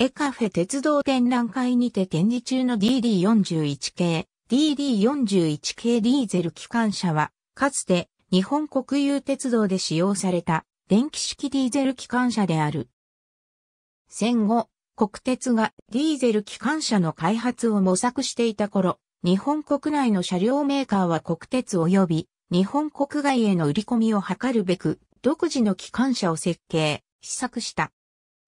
エカフェ鉄道展覧会にて展示中の DD41 系、DD41 系ディーゼル機関車は、かつて日本国有鉄道で使用された電気式ディーゼル機関車である。戦後、国鉄がディーゼル機関車の開発を模索していた頃、日本国内の車両メーカーは国鉄及び日本国外への売り込みを図るべく、独自の機関車を設計、試作した。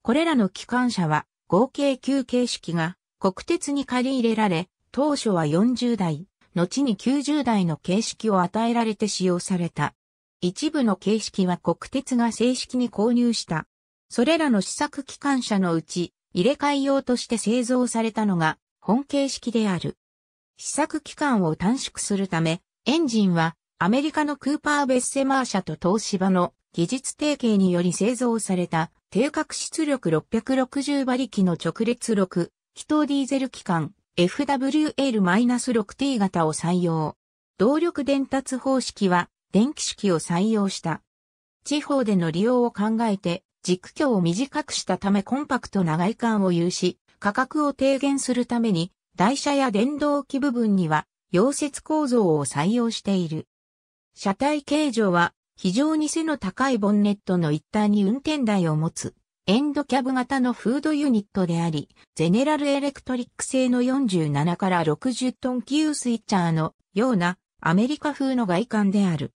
これらの機関車は合計9形式が国鉄に借り入れられ、当初は40台、後に90台の形式を与えられて使用された。一部の形式は国鉄が正式に購入した。それらの試作機関車のうち、入れ替え用として製造されたのが本形式である。試作期間を短縮するため、エンジンはアメリカのクーパー・ベッセマー社と東芝の技術提携により製造された定格出力660馬力の直列6、気筒ディーゼル機関 FWL-6T 型を採用。動力伝達方式は電気式を採用した。地方での利用を考えて軸距を短くしたためコンパクトな外観を有し、価格を低減するために台車や電動機部分には溶接構造を採用している。車体形状は非常に背の高いボンネットの一端に運転台を持つ、エンドキャブ型のフードユニットであり、ゼネラルエレクトリック製の47から60トン級スイッチャーのようなアメリカ風の外観である。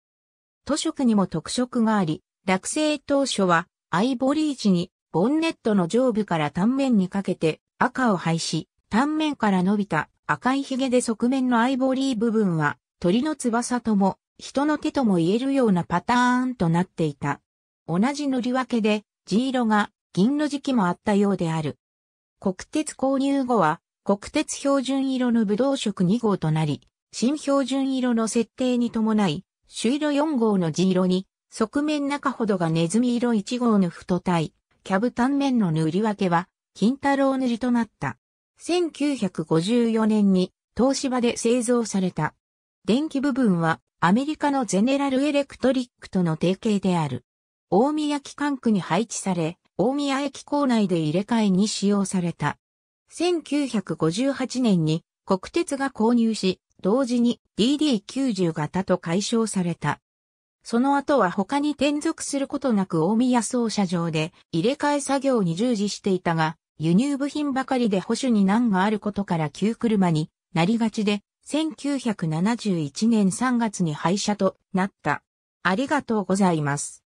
塗色にも特色があり、落成当初はアイボリー地にボンネットの上部から単面にかけて赤を配し、単面から伸びた赤い髭で側面のアイボリー部分は鳥の翼とも人の手とも言えるようなパターンとなっていた。同じ塗り分けで、地色が銀の時期もあったようである。国鉄購入後は、国鉄標準色の武道色2号となり、新標準色の設定に伴い、朱色4号の地色に、側面中ほどがネズミ色1号の太体、キャブ単面の塗り分けは、金太郎塗りとなった。1954年に東芝で製造された電気部分はアメリカのゼネラルエレクトリックとの提携である。大宮機関区に配置され、大宮駅構内で入れ替えに使用された。1958年に国鉄が購入し、同時に DD90 型と解消された。その後は他に転属することなく大宮操車場で入れ替え作業に従事していたが、輸入部品ばかりで保守に難があることから旧車になりがちで、1971年3月に廃車となった。ありがとうございます。